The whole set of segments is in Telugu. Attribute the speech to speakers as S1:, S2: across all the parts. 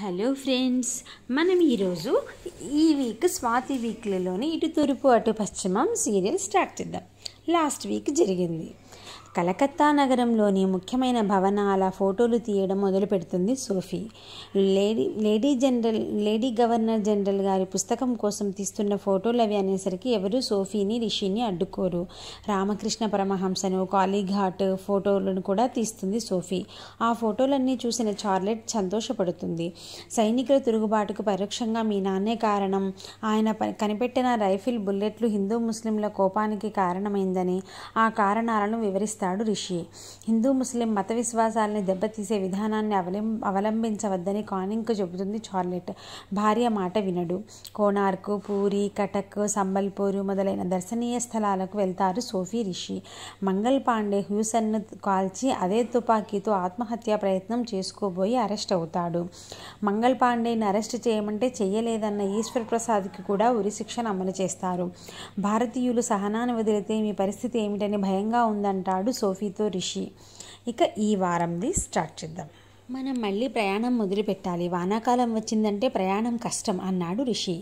S1: హలో ఫ్రెండ్స్ మనం ఈరోజు ఈ వీక్ స్వాతి వీక్లలోని ఇటు తూర్పు అటు పశ్చిమం సీరియల్ స్టార్ట్ చేద్దాం లాస్ట్ వీక్ జరిగింది కలకత్తా నగరంలోని ముఖ్యమైన భవనాల ఫోటోలు తీయడం మొదలుపెడుతుంది Sophie lady lady general lady governor general గారి పుస్తకం కోసం తీస్తున్న ఫోటోలు అవి అనేసరికి ఎవరు సోఫీని రిషిని అడ్డుకోరు రామకృష్ణ పరమహంసను కాళీఘాట్ ఫోటోలను కూడా తీస్తుంది సోఫీ ఆ ఫోటోలన్నీ చూసిన చార్లెట్ సంతోషపడుతుంది సైనికుల తిరుగుబాటుకు పరోక్షంగా మీ నాన్నే కారణం ఆయన కనిపెట్టిన రైఫిల్ బుల్లెట్లు హిందూ ముస్లింల కోపానికి కారణమైందని ఆ కారణాలను వివరిస్తారు చేస్తాడు రిషి హిందూ ముస్లిం మత విశ్వాసాలని దెబ్బతీసే విధానాన్ని అవలం అవలంబించవద్దని కానింగ్ చెబుతుంది చార్లెట్ భార్య మాట వినడు కోణార్క్ పూరి కటక్ సంబల్పూరు మొదలైన దర్శనీయ స్థలాలకు వెళ్తారు సోఫీ రిషి మంగల్ పాండే హ్యూసన్ను కాల్చి అదే తుపాకీతో ఆత్మహత్యా ప్రయత్నం చేసుకోబోయి అరెస్ట్ అవుతాడు మంగల్ పాండేని అరెస్ట్ చేయమంటే చేయలేదన్న ఈశ్వర్ ప్రసాద్కి కూడా శిక్షను అమలు చేస్తారు భారతీయులు సహనాన్ని వదిలితే మీ పరిస్థితి ఏమిటని భయంగా ఉందంటాడు సోఫీతో రిషి ఇక ఈ వారంది స్టార్ట్ చేద్దాం మనం మళ్ళీ ప్రయాణం మొదలుపెట్టాలి వానాకాలం వచ్చిందంటే ప్రయాణం కష్టం అన్నాడు రిషి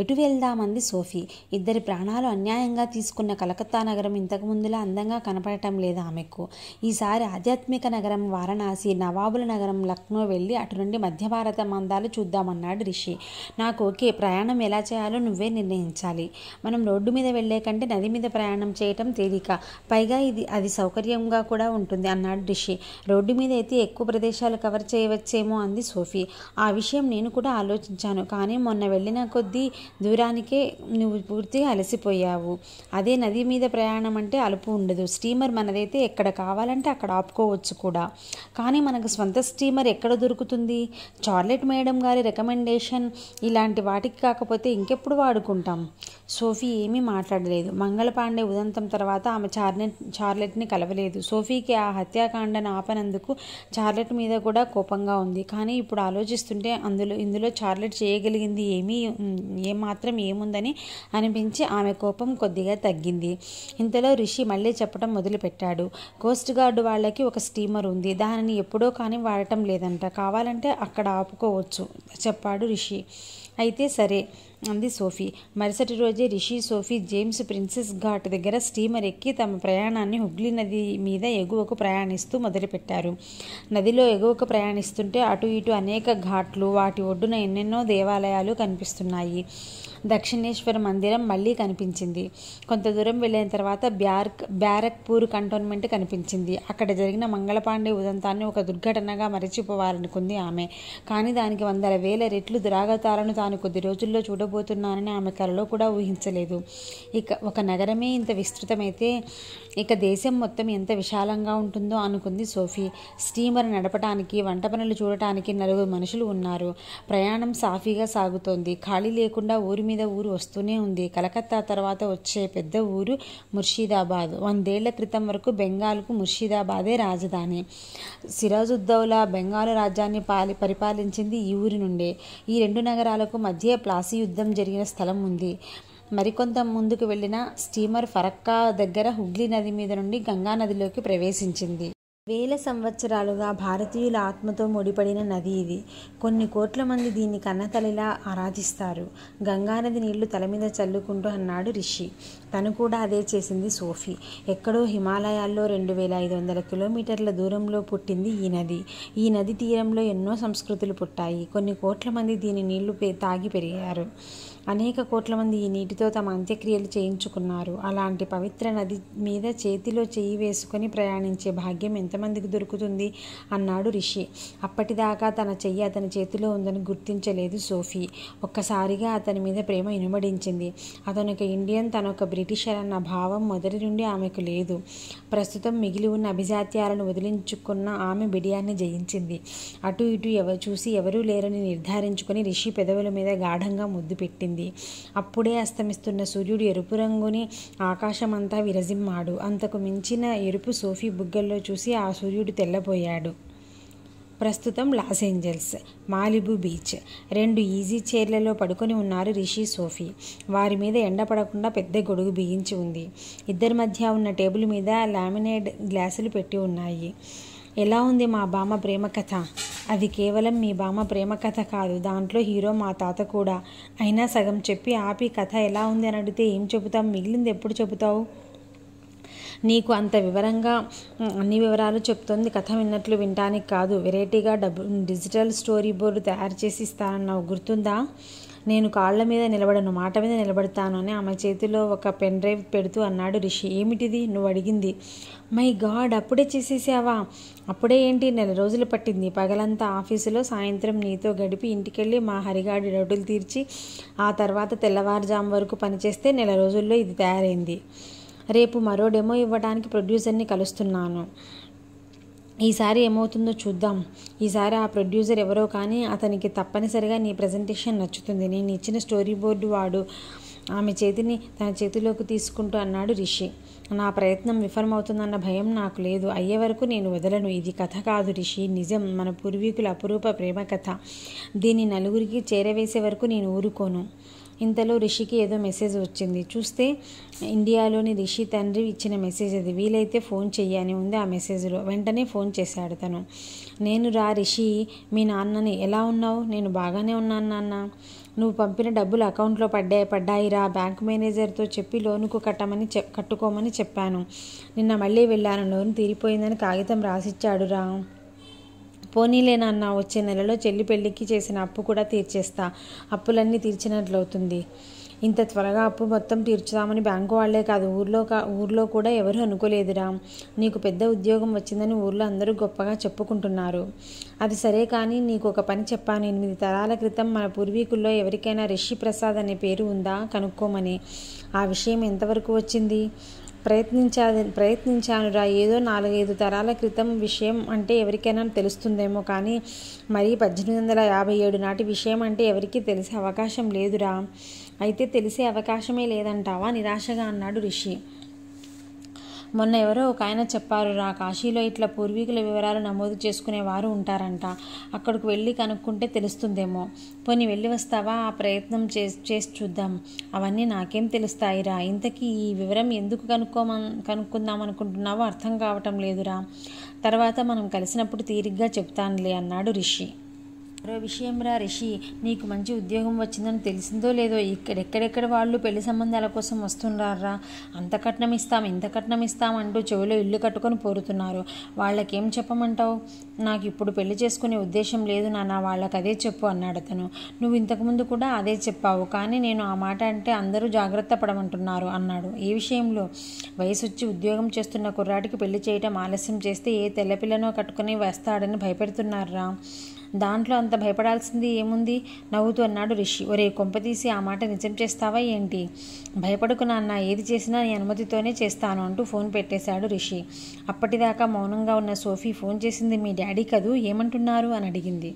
S1: ఎటు వెళ్దామంది సోఫీ ఇద్దరి ప్రాణాలు అన్యాయంగా తీసుకున్న కలకత్తా నగరం ఇంతకుముందులా అందంగా కనపడటం లేదు ఆమెకు ఈసారి ఆధ్యాత్మిక నగరం వారణాసి నవాబుల నగరం లక్నో వెళ్ళి అటు నుండి మధ్య భారత మందాలు చూద్దామన్నాడు రిషి నాకు ఓకే ప్రయాణం ఎలా చేయాలో నువ్వే నిర్ణయించాలి మనం రోడ్డు మీద వెళ్లే కంటే నది మీద ప్రయాణం చేయటం తేలిక పైగా ఇది అది సౌకర్యంగా కూడా ఉంటుంది అన్నాడు రిషి రోడ్డు మీద అయితే ఎక్కువ ప్రదేశాలు కవర్ చేయవచ్చేమో అంది సోఫీ ఆ విషయం నేను కూడా ఆలోచించాను కానీ మొన్న వెళ్ళిన కొద్దీ దూరానికే నువ్వు పూర్తిగా అలసిపోయావు అదే నది మీద ప్రయాణం అంటే అలుపు ఉండదు స్టీమర్ మనదైతే ఎక్కడ కావాలంటే అక్కడ ఆపుకోవచ్చు కూడా కానీ మనకు స్వంత స్టీమర్ ఎక్కడ దొరుకుతుంది చార్లెట్ మేడం గారి రికమెండేషన్ ఇలాంటి వాటికి కాకపోతే ఇంకెప్పుడు వాడుకుంటాం సోఫీ ఏమీ మాట్లాడలేదు మంగళపాండే ఉదంతం తర్వాత ఆమె చార్లెట్ చార్లెట్ని కలవలేదు సోఫీకి ఆ హత్యాకాండను ఆపనందుకు చార్లెట్ మీద కూడా కూడా కోపంగా ఉంది కానీ ఇప్పుడు ఆలోచిస్తుంటే అందులో ఇందులో చార్లెట్ చేయగలిగింది ఏమీ ఏమాత్రం ఏముందని అనిపించి ఆమె కోపం కొద్దిగా తగ్గింది ఇంతలో రిషి మళ్ళీ చెప్పడం మొదలుపెట్టాడు కోస్ట్ గార్డు వాళ్ళకి ఒక స్టీమర్ ఉంది దానిని ఎప్పుడో కానీ వాడటం లేదంట కావాలంటే అక్కడ ఆపుకోవచ్చు చెప్పాడు రిషి అయితే సరే అంది సోఫీ మరుసటి రోజే రిషి సోఫీ జేమ్స్ ప్రిన్సెస్ ఘాట్ దగ్గర స్టీమర్ ఎక్కి తమ ప్రయాణాన్ని హుగ్లీ నది మీద ఎగువకు ప్రయాణిస్తూ మొదలుపెట్టారు నదిలో ఎగువకు ప్రయాణిస్తుంటే అటు ఇటు అనేక ఘాట్లు వాటి ఒడ్డున ఎన్నెన్నో దేవాలయాలు కనిపిస్తున్నాయి దక్షిణేశ్వర మందిరం మళ్ళీ కనిపించింది కొంత దూరం వెళ్ళిన తర్వాత బ్యారక్ బ్యారక్పూర్ కంటోన్మెంట్ కనిపించింది అక్కడ జరిగిన మంగళపాండే ఉదంతాన్ని ఒక దుర్ఘటనగా మరచిపోవాలనుకుంది ఆమె కానీ దానికి వందల వేల రెట్లు దురాగతాలను తాను కొద్ది రోజుల్లో చూడబోతున్నానని ఆమె కలలో కూడా ఊహించలేదు ఇక ఒక నగరమే ఇంత విస్తృతమైతే ఇక దేశం మొత్తం ఎంత విశాలంగా ఉంటుందో అనుకుంది సోఫీ స్టీమర్ నడపటానికి వంట పనులు చూడటానికి నలుగురు మనుషులు ఉన్నారు ప్రయాణం సాఫీగా సాగుతోంది ఖాళీ లేకుండా ఊరి మీద ఊరు వస్తూనే ఉంది కలకత్తా తర్వాత వచ్చే పెద్ద ఊరు ముర్షిదాబాద్ వందేళ్ల క్రితం వరకు బెంగాల్కు ముర్షిదాబాదే రాజధాని సిరాజుద్దౌలా బెంగాల్ రాజ్యాన్ని పాలి పరిపాలించింది ఈ ఊరి నుండే ఈ రెండు నగరాలకు మధ్య ప్లాసీ యుద్ధం జరిగిన స్థలం ఉంది మరికొంత ముందుకు వెళ్లిన స్టీమర్ ఫరక్కా దగ్గర హుగ్లీ నది మీద నుండి గంగా నదిలోకి ప్రవేశించింది వేల సంవత్సరాలుగా భారతీయుల ఆత్మతో ముడిపడిన నది ఇది కొన్ని కోట్ల మంది దీన్ని కన్నతలిలా ఆరాధిస్తారు గంగానది నీళ్లు తల మీద చల్లుకుంటూ అన్నాడు రిషి తను కూడా అదే చేసింది సోఫీ ఎక్కడో హిమాలయాల్లో రెండు వేల ఐదు వందల కిలోమీటర్ల దూరంలో పుట్టింది ఈ నది ఈ నది తీరంలో ఎన్నో సంస్కృతులు పుట్టాయి కొన్ని కోట్ల మంది దీని నీళ్లు తాగి పెరిగారు అనేక కోట్ల మంది ఈ నీటితో తమ అంత్యక్రియలు చేయించుకున్నారు అలాంటి పవిత్ర నది మీద చేతిలో చేయి వేసుకొని ప్రయాణించే భాగ్యం ఎంతమందికి దొరుకుతుంది అన్నాడు రిషి అప్పటిదాకా తన చెయ్యి అతని చేతిలో ఉందని గుర్తించలేదు సోఫీ ఒక్కసారిగా అతని మీద ప్రేమ ఇనుమడించింది అతను ఒక ఇండియన్ తన ఒక బ్రిటిషర్ అన్న భావం మొదటి నుండి ఆమెకు లేదు ప్రస్తుతం మిగిలి ఉన్న అభిజాత్యాలను వదిలించుకున్న ఆమె బిడియాన్ని జయించింది అటు ఇటు ఎవ చూసి ఎవరూ లేరని నిర్ధారించుకుని రిషి పెదవుల మీద గాఢంగా ముద్దు పెట్టింది పడింది అప్పుడే అస్తమిస్తున్న సూర్యుడు ఎరుపు రంగుని ఆకాశమంతా విరజిమ్మాడు అంతకు మించిన ఎరుపు సోఫీ బుగ్గల్లో చూసి ఆ సూర్యుడు తెల్లబోయాడు ప్రస్తుతం లాస్ ఏంజల్స్ మాలిబు బీచ్ రెండు ఈజీ చైర్లలో పడుకొని ఉన్నారు రిషి సోఫీ వారి మీద ఎండ పడకుండా పెద్ద గొడుగు బిగించి ఉంది ఇద్దరి మధ్య ఉన్న టేబుల్ మీద లామినేట్ గ్లాసులు పెట్టి ఉన్నాయి ఎలా ఉంది మా బామ ప్రేమ కథ అది కేవలం మీ బామ ప్రేమ కథ కాదు దాంట్లో హీరో మా తాత కూడా అయినా సగం చెప్పి ఆపి కథ ఎలా ఉంది అని అడిగితే ఏం చెబుతాం మిగిలింది ఎప్పుడు చెబుతావు నీకు అంత వివరంగా అన్ని వివరాలు చెప్తోంది కథ విన్నట్లు వినటానికి కాదు వెరైటీగా డబ్బు డిజిటల్ స్టోరీ బోర్డు తయారు చేసి ఇస్తానన్నావు గుర్తుందా నేను కాళ్ళ మీద నిలబడను మాట మీద నిలబడతాను అని ఆమె చేతిలో ఒక పెన్ డ్రైవ్ పెడుతూ అన్నాడు రిషి ఏమిటిది నువ్వు అడిగింది మై గాడ్ అప్పుడే చేసేసావా అప్పుడే ఏంటి నెల రోజులు పట్టింది పగలంతా ఆఫీసులో సాయంత్రం నీతో గడిపి ఇంటికెళ్ళి మా హరిగాడి డౌటులు తీర్చి ఆ తర్వాత తెల్లవారుజాము వరకు పనిచేస్తే నెల రోజుల్లో ఇది తయారైంది రేపు మరో డెమో ఇవ్వడానికి ప్రొడ్యూసర్ని కలుస్తున్నాను ఈసారి ఏమవుతుందో చూద్దాం ఈసారి ఆ ప్రొడ్యూసర్ ఎవరో కానీ అతనికి తప్పనిసరిగా నీ ప్రజెంటేషన్ నచ్చుతుంది నేను ఇచ్చిన స్టోరీ బోర్డు వాడు ఆమె చేతిని తన చేతిలోకి తీసుకుంటూ అన్నాడు రిషి నా ప్రయత్నం విఫలమవుతుందన్న భయం నాకు లేదు అయ్యే వరకు నేను వదలను ఇది కథ కాదు రిషి నిజం మన పూర్వీకుల అపురూప ప్రేమ కథ దీన్ని నలుగురికి చేరవేసే వరకు నేను ఊరుకోను ఇంతలో రిషికి ఏదో మెసేజ్ వచ్చింది చూస్తే ఇండియాలోని రిషి తండ్రి ఇచ్చిన మెసేజ్ అది వీలైతే ఫోన్ చెయ్యని ఉంది ఆ మెసేజ్లో వెంటనే ఫోన్ చేశాడు తను నేను రా రిషి మీ నాన్నని ఎలా ఉన్నావు నేను బాగానే ఉన్నాను నాన్న నువ్వు పంపిన డబ్బులు అకౌంట్లో పడ్డాయి పడ్డాయిరా బ్యాంక్ మేనేజర్తో చెప్పి లోనుకు కట్టమని చె కట్టుకోమని చెప్పాను నిన్న మళ్ళీ వెళ్ళాను లోన్ తీరిపోయిందని కాగితం రాసిచ్చాడురా పోనీలే నాన్న వచ్చే నెలలో చెల్లి పెళ్ళికి చేసిన అప్పు కూడా తీర్చేస్తా అప్పులన్నీ తీర్చినట్లవుతుంది ఇంత త్వరగా అప్పు మొత్తం తీర్చుదామని బ్యాంకు వాళ్లే కాదు ఊర్లో ఊర్లో కూడా ఎవరు అనుకోలేదురా నీకు పెద్ద ఉద్యోగం వచ్చిందని ఊర్లో అందరూ గొప్పగా చెప్పుకుంటున్నారు అది సరే కానీ నీకు ఒక పని చెప్పాను ఎనిమిది తరాల క్రితం మన పూర్వీకుల్లో ఎవరికైనా రిషి ప్రసాద్ అనే పేరు ఉందా కనుక్కోమని ఆ విషయం ఎంతవరకు వచ్చింది ప్రయత్నించా ప్రయత్నించానురా ఏదో నాలుగైదు తరాల క్రితం విషయం అంటే ఎవరికైనా తెలుస్తుందేమో కానీ మరి పద్దెనిమిది వందల యాభై ఏడు నాటి విషయం అంటే ఎవరికీ తెలిసే అవకాశం లేదురా అయితే తెలిసే అవకాశమే లేదంటావా నిరాశగా అన్నాడు రిషి మొన్న ఎవరో ఒక ఆయన చెప్పారు రా కాశీలో ఇట్లా పూర్వీకుల వివరాలు నమోదు చేసుకునే వారు ఉంటారంట అక్కడికి వెళ్ళి కనుక్కుంటే తెలుస్తుందేమో పోనీ వెళ్ళి వస్తావా ఆ ప్రయత్నం చేసి చూద్దాం అవన్నీ నాకేం తెలుస్తాయిరా ఇంతకీ ఈ వివరం ఎందుకు కనుక్కోమన్ కనుక్కుందాం అనుకుంటున్నావో అర్థం కావటం లేదురా తర్వాత మనం కలిసినప్పుడు తీరిగ్గా చెప్తానులే అన్నాడు రిషి మరో విషయం రా రిషి నీకు మంచి ఉద్యోగం వచ్చిందని తెలిసిందో లేదో ఇక్కడెక్కడెక్కడ వాళ్ళు పెళ్లి సంబంధాల కోసం వస్తున్నారా అంత కట్నం ఇస్తాం ఇంత కట్నం ఇస్తాం అంటూ చెవిలో ఇల్లు కట్టుకొని పోరుతున్నారు వాళ్ళకేం చెప్పమంటావు నాకు ఇప్పుడు పెళ్లి చేసుకునే ఉద్దేశం లేదు నాన్న వాళ్ళకి అదే చెప్పు అన్నాడు అతను నువ్వు ఇంతకుముందు కూడా అదే చెప్పావు కానీ నేను ఆ మాట అంటే అందరూ జాగ్రత్త పడమంటున్నారు అన్నాడు ఈ విషయంలో వయసు వచ్చి ఉద్యోగం చేస్తున్న కుర్రాడికి పెళ్లి చేయటం ఆలస్యం చేస్తే ఏ తెల్లపిల్లనో కట్టుకుని వేస్తాడని భయపెడుతున్నారా దాంట్లో అంత భయపడాల్సింది ఏముంది నవ్వుతూ అన్నాడు రిషి ఒరే కొంపతీసి ఆ మాట నిజం చేస్తావా ఏంటి భయపడకు నాన్న ఏది చేసినా నీ అనుమతితోనే చేస్తాను అంటూ ఫోన్ పెట్టేశాడు రిషి అప్పటిదాకా మౌనంగా ఉన్న సోఫీ ఫోన్ చేసింది మీ డాడీ కదూ ఏమంటున్నారు అని అడిగింది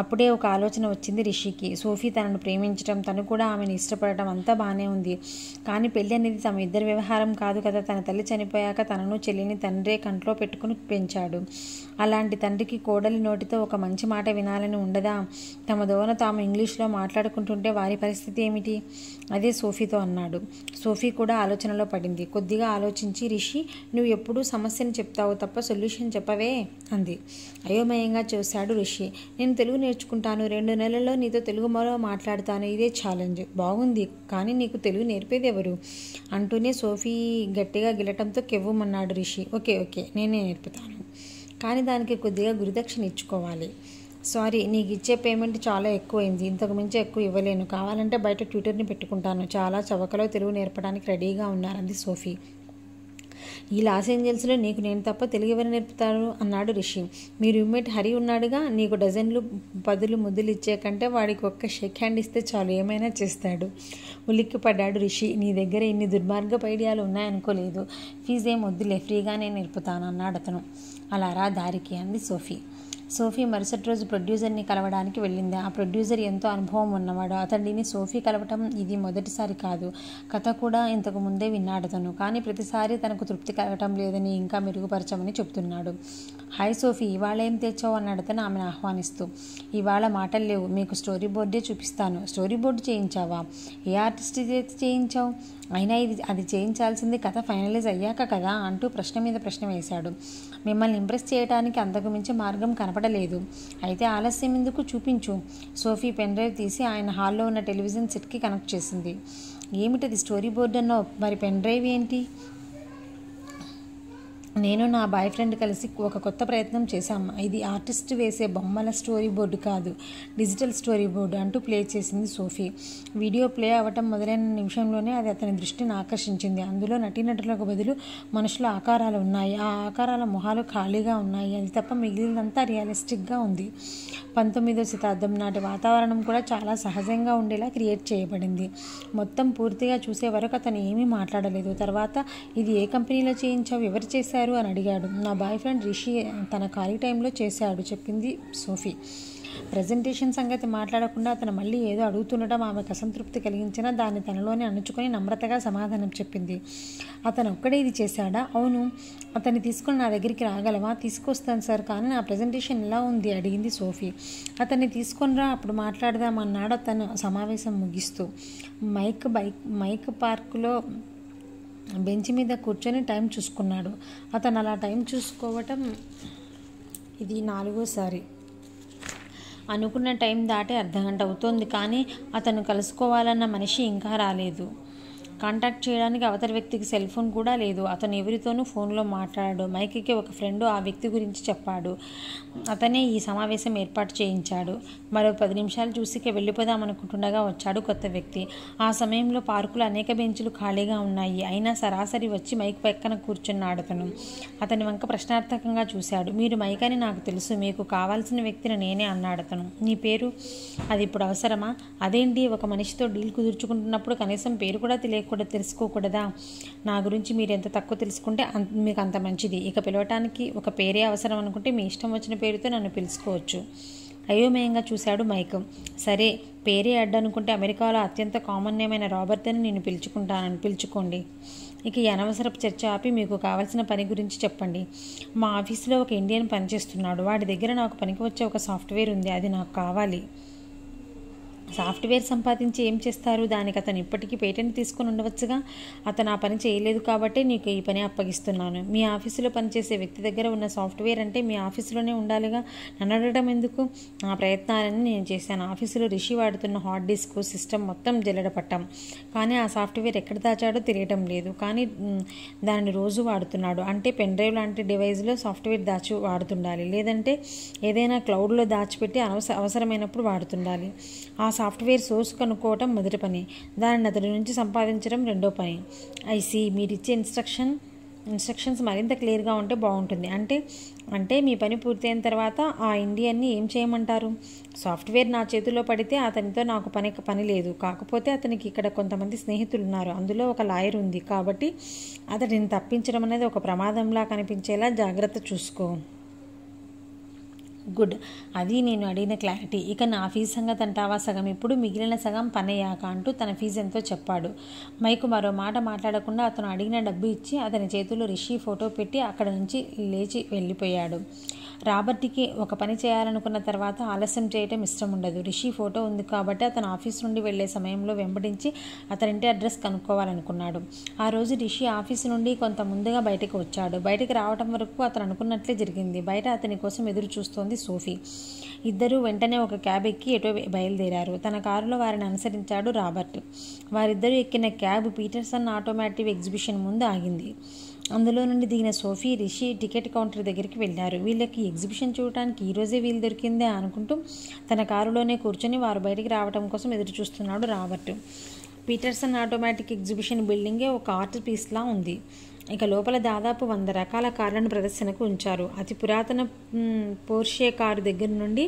S1: అప్పుడే ఒక ఆలోచన వచ్చింది రిషికి సోఫీ తనను ప్రేమించడం తను కూడా ఆమెను ఇష్టపడటం అంతా బాగానే ఉంది కానీ పెళ్ళి అనేది తమ ఇద్దరి వ్యవహారం కాదు కదా తన తల్లి చనిపోయాక తనను చెల్లిని తండ్రే కంట్లో పెట్టుకుని పెంచాడు అలాంటి తండ్రికి కోడలి నోటితో ఒక మంచి మాట వినాలని ఉండదా తమ దోన తాము ఇంగ్లీష్లో మాట్లాడుకుంటుంటే వారి పరిస్థితి ఏమిటి అదే సోఫీతో అన్నాడు సోఫీ కూడా ఆలోచనలో పడింది కొద్దిగా ఆలోచించి రిషి నువ్వు ఎప్పుడూ సమస్యను చెప్తావు తప్ప సొల్యూషన్ చెప్పవే అంది అయోమయంగా చూశాడు రిషి నేను తెలుగు నేర్చుకుంటాను రెండు నెలల్లో నీతో తెలుగు మరో మాట్లాడతాను ఇదే ఛాలెంజ్ బాగుంది కానీ నీకు తెలుగు నేర్పేది ఎవరు అంటూనే సోఫీ గట్టిగా గిలటంతో కెవ్వమన్నాడు రిషి ఓకే ఓకే నేనే నేర్పుతాను కానీ దానికి కొద్దిగా గురుదక్షిణ ఇచ్చుకోవాలి సారీ నీకు ఇచ్చే పేమెంట్ చాలా ఎక్కువైంది ఇంతకు మించి ఎక్కువ ఇవ్వలేను కావాలంటే బయట ట్యూటర్ని పెట్టుకుంటాను చాలా చవకలో తెలుగు నేర్పడానికి రెడీగా ఉన్నారంది సోఫీ ఈ లాస్ ఏంజల్స్లో నీకు నేను తప్ప తెలుగు ఎవరు నేర్పుతారు అన్నాడు రిషి మీ రూమ్మేట్ హరి ఉన్నాడుగా నీకు డజన్లు పదులు ముద్దులు ఇచ్చే కంటే వాడికి ఒక్క షేక్ హ్యాండ్ ఇస్తే చాలు ఏమైనా చేస్తాడు ఉలిక్కి పడ్డాడు రిషి నీ దగ్గర ఇన్ని దుర్మార్గపు ఐడియాలు ఉన్నాయనుకోలేదు ఫీజు ఏం వద్దులే ఫ్రీగా నేను నేర్పుతాను అన్నాడు అతను అలా రా దారికి అంది సోఫీ సోఫీ మరుసటి రోజు ప్రొడ్యూసర్ని కలవడానికి వెళ్ళింది ఆ ప్రొడ్యూసర్ ఎంతో అనుభవం ఉన్నవాడు అతడిని సోఫీ కలవటం ఇది మొదటిసారి కాదు కథ కూడా ఇంతకు ముందే విన్నాడు తను కానీ ప్రతిసారి తనకు తృప్తి కలగటం లేదని ఇంకా మెరుగుపరచమని చెప్తున్నాడు హాయ్ సోఫీ ఇవాళ ఏం తెచ్చావు అన్నాడు తను ఆమెను ఆహ్వానిస్తూ ఇవాళ మాటలు లేవు మీకు స్టోరీ బోర్డే చూపిస్తాను స్టోరీ బోర్డు చేయించావా ఏ ఆర్టిస్ట్ చేయించావు అయినా ఇది అది చేయించాల్సింది కథ ఫైనలైజ్ అయ్యాక కదా అంటూ ప్రశ్న మీద ప్రశ్న వేశాడు మిమ్మల్ని ఇంప్రెస్ చేయడానికి అంతకు మించి మార్గం కనపడలేదు అయితే ఆలస్యం ఎందుకు చూపించు సోఫీ పెన్డ్రైవ్ తీసి ఆయన హాల్లో ఉన్న టెలివిజన్ సెట్కి కనెక్ట్ చేసింది ఏమిటది స్టోరీ బోర్డు అన్నో మరి పెన్ డ్రైవ్ ఏంటి నేను నా బాయ్ ఫ్రెండ్ కలిసి ఒక కొత్త ప్రయత్నం చేశాం ఇది ఆర్టిస్ట్ వేసే బొమ్మల స్టోరీ బోర్డు కాదు డిజిటల్ స్టోరీ బోర్డు అంటూ ప్లే చేసింది సోఫీ వీడియో ప్లే అవ్వటం మొదలైన నిమిషంలోనే అది అతని దృష్టిని ఆకర్షించింది అందులో నటీనటులకు బదులు మనుషుల ఆకారాలు ఉన్నాయి ఆ ఆకారాల మొహాలు ఖాళీగా ఉన్నాయి అది తప్ప మిగిలినంతా రియలిస్టిక్గా ఉంది పంతొమ్మిదో శతాబ్దం నాటి వాతావరణం కూడా చాలా సహజంగా ఉండేలా క్రియేట్ చేయబడింది మొత్తం పూర్తిగా చూసే వరకు అతను ఏమీ మాట్లాడలేదు తర్వాత ఇది ఏ కంపెనీలో చేయించావు ఎవరు చేశారు చేశారు అని అడిగాడు నా బాయ్ ఫ్రెండ్ రిషి తన ఖాళీ టైంలో చేశాడు చెప్పింది సోఫీ ప్రజెంటేషన్ సంగతి మాట్లాడకుండా అతను మళ్ళీ ఏదో అడుగుతుండటం ఆమెకు అసంతృప్తి కలిగించినా దాన్ని తనలోనే అణుచుకొని నమ్రతగా సమాధానం చెప్పింది అతను ఒక్కడే ఇది చేశాడా అవును అతన్ని తీసుకొని నా దగ్గరికి రాగలవా తీసుకొస్తాను సార్ కానీ నా ప్రజెంటేషన్ ఎలా ఉంది అడిగింది సోఫీ అతన్ని తీసుకొనిరా అప్పుడు మాట్లాడదామన్నాడు అతను సమావేశం ముగిస్తూ మైక్ బైక్ మైక్ పార్కులో బెంచ్ మీద కూర్చొని టైం చూసుకున్నాడు అతను అలా టైం చూసుకోవటం ఇది నాలుగోసారి అనుకున్న టైం దాటే అర్ధగంట అవుతోంది కానీ అతను కలుసుకోవాలన్న మనిషి ఇంకా రాలేదు కాంటాక్ట్ చేయడానికి అవతల వ్యక్తికి సెల్ ఫోన్ కూడా లేదు అతను ఎవరితోనూ ఫోన్లో మాట్లాడాడు మైక్కి ఒక ఫ్రెండ్ ఆ వ్యక్తి గురించి చెప్పాడు అతనే ఈ సమావేశం ఏర్పాటు చేయించాడు మరో పది నిమిషాలు చూసి వెళ్ళిపోదాం అనుకుంటుండగా వచ్చాడు కొత్త వ్యక్తి ఆ సమయంలో పార్కులో అనేక బెంచులు ఖాళీగా ఉన్నాయి అయినా సరాసరి వచ్చి మైక్ పక్కన కూర్చున్నాడు అతను అతని వంక ప్రశ్నార్థకంగా చూశాడు మీరు మైక్ అని నాకు తెలుసు మీకు కావాల్సిన వ్యక్తిని నేనే అన్నాడు అతను నీ పేరు అది ఇప్పుడు అవసరమా అదేంటి ఒక మనిషితో డీల్ కుదుర్చుకుంటున్నప్పుడు కనీసం పేరు కూడా తెలియ కూడా తెలుసుకోకూడదా నా గురించి మీరు ఎంత తక్కువ తెలుసుకుంటే మీకు అంత మంచిది ఇక పిలవటానికి ఒక పేరే అవసరం అనుకుంటే మీ ఇష్టం వచ్చిన పేరుతో నన్ను పిలుచుకోవచ్చు అయోమయంగా చూశాడు మైక్ సరే పేరే అనుకుంటే అమెరికాలో అత్యంత కామన్ నేమైన రాబర్ట్ అని నేను పిలుచుకుంటానని పిలుచుకోండి ఇక ఈ అనవసరపు చర్చ ఆపి మీకు కావాల్సిన పని గురించి చెప్పండి మా ఆఫీసులో ఒక ఇండియన్ పనిచేస్తున్నాడు వాడి దగ్గర నాకు పనికి వచ్చే ఒక సాఫ్ట్వేర్ ఉంది అది నాకు కావాలి సాఫ్ట్వేర్ సంపాదించి ఏం చేస్తారు దానికి అతను ఇప్పటికీ పేటెంట్ తీసుకుని ఉండవచ్చుగా అతను ఆ పని చేయలేదు కాబట్టి నీకు ఈ పని అప్పగిస్తున్నాను మీ ఆఫీసులో పనిచేసే వ్యక్తి దగ్గర ఉన్న సాఫ్ట్వేర్ అంటే మీ ఆఫీసులోనే ఉండాలిగా నడడం ఎందుకు ఆ ప్రయత్నాలని నేను చేశాను ఆఫీసులో రిషి వాడుతున్న హార్డ్ డిస్క్ సిస్టమ్ మొత్తం జల్లడపట్టాం కానీ ఆ సాఫ్ట్వేర్ ఎక్కడ దాచాడో తెలియటం లేదు కానీ దాన్ని రోజు వాడుతున్నాడు అంటే పెన్ డ్రైవ్ లాంటి డివైస్లో సాఫ్ట్వేర్ దాచి వాడుతుండాలి లేదంటే ఏదైనా క్లౌడ్లో దాచిపెట్టి అనవస అవసరమైనప్పుడు వాడుతుండాలి ఆ సాఫ్ట్వేర్ సోర్స్ కనుక్కోవటం మొదటి పని దానిని అతడి నుంచి సంపాదించడం రెండో పని ఐసి మీరిచ్చే ఇన్స్ట్రక్షన్ ఇన్స్ట్రక్షన్స్ మరింత క్లియర్గా ఉంటే బాగుంటుంది అంటే అంటే మీ పని పూర్తయిన తర్వాత ఆ ఇండియన్ని ఏం చేయమంటారు సాఫ్ట్వేర్ నా చేతిలో పడితే అతనితో నాకు పని పని లేదు కాకపోతే అతనికి ఇక్కడ కొంతమంది స్నేహితులు ఉన్నారు అందులో ఒక లాయర్ ఉంది కాబట్టి అతడిని తప్పించడం అనేది ఒక ప్రమాదంలా కనిపించేలా జాగ్రత్త చూసుకో గుడ్ అది నేను అడిగిన క్లారిటీ ఇక నా ఫీజు సంగతి అంటావా సగం ఇప్పుడు మిగిలిన సగం పనయ్యాక అంటూ తన ఫీజు ఎంతో చెప్పాడు మైకు మరో మాట మాట్లాడకుండా అతను అడిగిన డబ్బు ఇచ్చి అతని చేతుల్లో రిషి ఫోటో పెట్టి అక్కడ నుంచి లేచి వెళ్ళిపోయాడు రాబర్ట్కి ఒక పని చేయాలనుకున్న తర్వాత ఆలస్యం చేయటం ఇష్టం ఉండదు రిషి ఫోటో ఉంది కాబట్టి అతను ఆఫీస్ నుండి వెళ్లే సమయంలో వెంబడించి అతనింటి అడ్రస్ కనుక్కోవాలనుకున్నాడు ఆ రోజు రిషి ఆఫీస్ నుండి కొంత ముందుగా బయటకు వచ్చాడు బయటకు రావటం వరకు అతను అనుకున్నట్లే జరిగింది బయట అతని కోసం ఎదురు చూస్తోంది ఉంది సోఫీ ఇద్దరూ వెంటనే ఒక క్యాబ్ ఎక్కి ఎటో బయలుదేరారు తన కారులో వారిని అనుసరించాడు రాబర్ట్ వారిద్దరూ ఎక్కిన క్యాబ్ పీటర్సన్ ఆటోమేటివ్ ఎగ్జిబిషన్ ముందు ఆగింది అందులో నుండి దిగిన సోఫీ రిషి టికెట్ కౌంటర్ దగ్గరికి వెళ్ళారు వీళ్ళకి ఎగ్జిబిషన్ చూడటానికి ఈరోజే వీలు దొరికిందే అనుకుంటూ తన కారులోనే కూర్చొని వారు బయటికి రావడం కోసం ఎదురు చూస్తున్నాడు రాబర్ట్ పీటర్సన్ ఆటోమేటిక్ ఎగ్జిబిషన్ బిల్డింగే ఒక ఆర్ట్ పీస్లా ఉంది ఇక లోపల దాదాపు వంద రకాల కార్లను ప్రదర్శనకు ఉంచారు అతి పురాతన పోర్షే కారు దగ్గర నుండి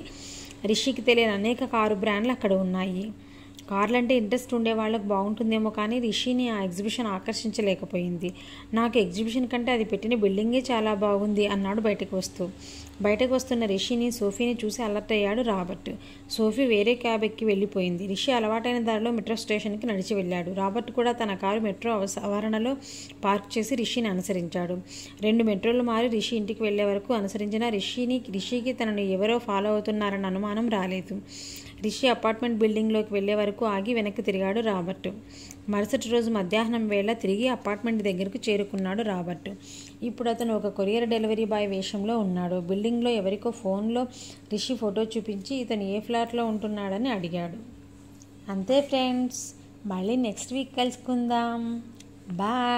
S1: రిషికి తెలియని అనేక కారు బ్రాండ్లు అక్కడ ఉన్నాయి కార్లంటే ఇంట్రెస్ట్ ఉండే వాళ్ళకు బాగుంటుందేమో కానీ రిషిని ఆ ఎగ్జిబిషన్ ఆకర్షించలేకపోయింది నాకు ఎగ్జిబిషన్ కంటే అది పెట్టిన బిల్డింగే చాలా బాగుంది అన్నాడు బయటకు వస్తూ బయటకు వస్తున్న రిషిని సోఫీని చూసి అలర్ట్ అయ్యాడు రాబర్ట్ సోఫీ వేరే క్యాబ్ ఎక్కి వెళ్ళిపోయింది రిషి అలవాటైన దారిలో మెట్రో స్టేషన్కి నడిచి వెళ్ళాడు రాబర్ట్ కూడా తన కారు మెట్రో ఆవరణలో పార్క్ చేసి రిషిని అనుసరించాడు రెండు మెట్రోలు మారి రిషి ఇంటికి వెళ్లే వరకు అనుసరించిన రిషిని రిషికి తనను ఎవరో ఫాలో అవుతున్నారన్న అనుమానం రాలేదు రిషి అపార్ట్మెంట్ బిల్డింగ్లోకి వెళ్లే వరకు ఆగి వెనక్కి తిరిగాడు రాబర్ట్ మరుసటి రోజు మధ్యాహ్నం వేళ తిరిగి అపార్ట్మెంట్ దగ్గరకు చేరుకున్నాడు రాబర్ట్ ఇప్పుడు అతను ఒక కొరియర్ డెలివరీ బాయ్ వేషంలో ఉన్నాడు బిల్డింగ్లో ఎవరికో ఫోన్లో రిషి ఫోటో చూపించి ఇతను ఏ ఫ్లాట్లో ఉంటున్నాడని అడిగాడు అంతే ఫ్రెండ్స్ మళ్ళీ నెక్స్ట్ వీక్ కలుసుకుందాం బాయ్